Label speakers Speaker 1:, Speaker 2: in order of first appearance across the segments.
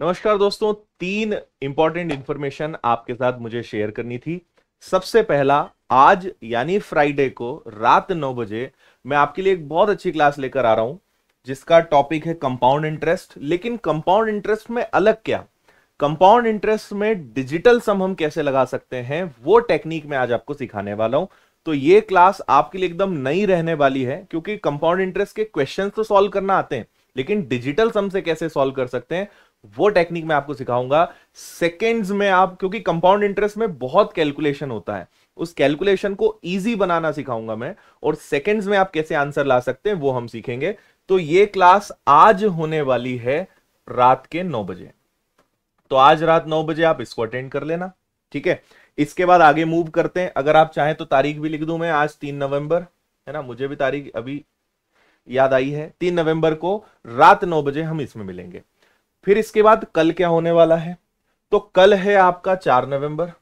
Speaker 1: नमस्कार दोस्तों तीन इंपॉर्टेंट इंफॉर्मेशन आपके साथ मुझे शेयर करनी थी सबसे पहला आज यानी फ्राइडे को रात नौ बजे मैं आपके लिए एक बहुत अच्छी क्लास लेकर आ रहा हूं जिसका टॉपिक है कंपाउंड इंटरेस्ट लेकिन कंपाउंड इंटरेस्ट में अलग क्या कंपाउंड इंटरेस्ट में डिजिटल सम हम कैसे लगा सकते हैं वो टेक्निक मैं आज आपको सिखाने वाला हूं तो ये क्लास आपके लिए एकदम नई रहने वाली है क्योंकि कंपाउंड इंटरेस्ट के क्वेश्चन तो सॉल्व करना आते हैं लेकिन डिजिटल सम से कैसे सॉल्व कर सकते हैं वो टेक्निक मैं आपको सिखाऊंगा सेकेंड्स में आप क्योंकि कंपाउंड इंटरेस्ट में बहुत कैलकुलेशन होता है उस कैलकुलेशन को इजी बनाना सिखाऊंगा मैं और सेकेंड्स में आप कैसे आंसर ला सकते हैं वो हम सीखेंगे तो ये क्लास आज होने वाली है रात के नौ बजे तो आज रात नौ बजे आप इसको अटेंड कर लेना ठीक है इसके बाद आगे मूव करते हैं अगर आप चाहें तो तारीख भी लिख दूं मैं आज तीन नवंबर है ना मुझे भी तारीख अभी याद आई है तीन नवंबर को रात नौ बजे हम इसमें मिलेंगे फिर इसके बाद कल क्या होने वाला है तो कल है आपका चार नवंबर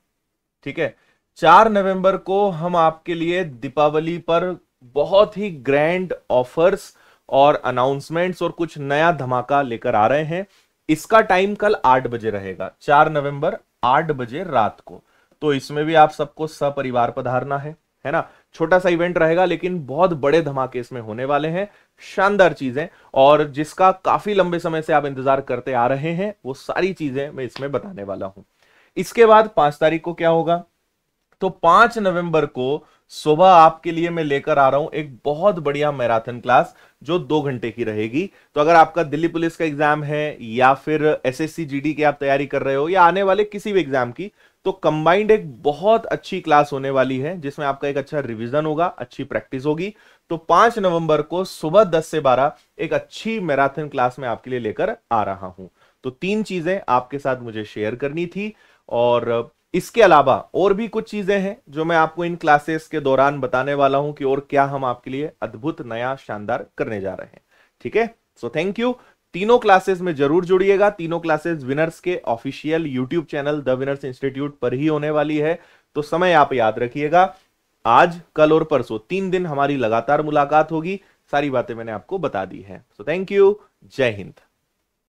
Speaker 1: ठीक है चार नवंबर को हम आपके लिए दीपावली पर बहुत ही ग्रैंड ऑफर्स और अनाउंसमेंट्स और कुछ नया धमाका लेकर आ रहे हैं इसका टाइम कल आठ बजे रहेगा चार नवंबर आठ बजे रात को तो इसमें भी आप सबको सपरिवार पधारना है है ना छोटा सा इवेंट रहेगा लेकिन बहुत बड़े धमाके इसमें होने वाले हैं शानदार चीजें और जिसका काफी लंबे समय से आप इंतजार करते आ रहे हैं वो सारी चीजें मैं इसमें बताने वाला हूं इसके बाद पांच तारीख को क्या होगा तो पांच नवंबर को सुबह आपके लिए मैं लेकर आ रहा हूं एक बहुत बढ़िया मैराथन क्लास जो दो घंटे की रहेगी तो अगर आपका दिल्ली पुलिस का एग्जाम है या फिर एसएससी जीडी की आप तैयारी कर रहे हो या आने वाले किसी भी एग्जाम की तो कंबाइंड एक बहुत अच्छी क्लास होने वाली है जिसमें आपका एक अच्छा रिवीजन होगा अच्छी प्रैक्टिस होगी तो पांच नवंबर को सुबह दस से बारह एक अच्छी मैराथन क्लास में आपके लिए लेकर आ रहा हूं तो तीन चीजें आपके साथ मुझे शेयर करनी थी और इसके अलावा और भी कुछ चीजें हैं जो मैं आपको इन क्लासेस के दौरान बताने वाला हूं कि और क्या हम आपके लिए अद्भुत नया शानदार करने जा रहे हैं ठीक है सो थैंक यू तीनों क्लासेस में जरूर जुड़िएगा तीनों क्लासेस विनर्स के official YouTube channel the winners institute पर ही होने वाली है तो समय आप याद रखिएगा आज कल और परसों तीन दिन हमारी लगातार मुलाकात होगी सारी बातें मैंने आपको बता दी है सो थैंक यू जय हिंद